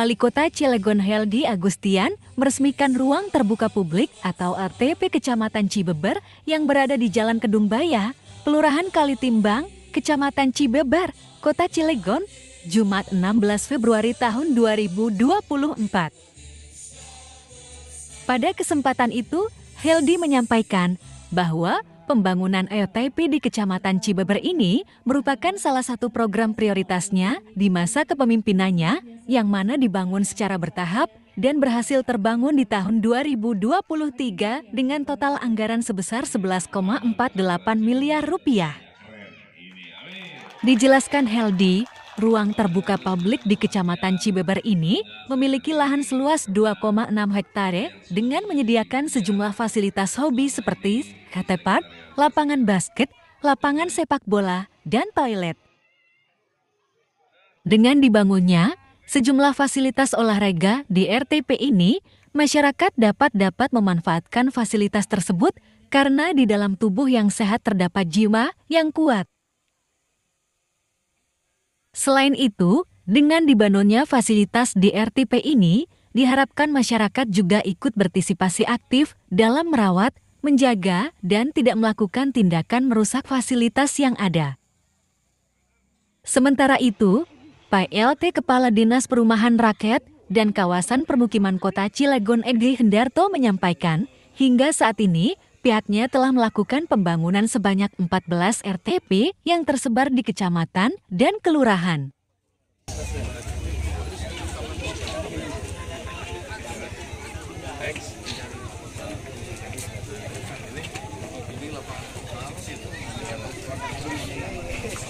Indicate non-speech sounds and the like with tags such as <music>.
Wali Kota Cilegon Heldi Agustian meresmikan ruang terbuka publik atau RTP Kecamatan Cibeber yang berada di Jalan Kedung Baya, Kelurahan Kalitimbang, Kecamatan Cibeber, Kota Cilegon, Jumat 16 Februari tahun 2024. Pada kesempatan itu, Heldi menyampaikan bahwa Pembangunan LTP e di Kecamatan Cibeber ini merupakan salah satu program prioritasnya di masa kepemimpinannya yang mana dibangun secara bertahap dan berhasil terbangun di tahun 2023 dengan total anggaran sebesar 11,48 miliar rupiah. Dijelaskan Heldi, ruang terbuka publik di Kecamatan Cibeber ini memiliki lahan seluas 2,6 hektare dengan menyediakan sejumlah fasilitas hobi seperti kate park, lapangan basket, lapangan sepak bola, dan toilet. Dengan dibangunnya, sejumlah fasilitas olahraga di RTP ini, masyarakat dapat dapat memanfaatkan fasilitas tersebut karena di dalam tubuh yang sehat terdapat jiwa yang kuat. Selain itu, dengan dibangunnya fasilitas di RTP ini, diharapkan masyarakat juga ikut berpartisipasi aktif dalam merawat menjaga, dan tidak melakukan tindakan merusak fasilitas yang ada. Sementara itu, PLT Kepala Dinas Perumahan Rakyat dan Kawasan Permukiman Kota Cilegon Edi Hendarto menyampaikan, hingga saat ini pihaknya telah melakukan pembangunan sebanyak 14 RTP yang tersebar di kecamatan dan kelurahan. Okay. <laughs>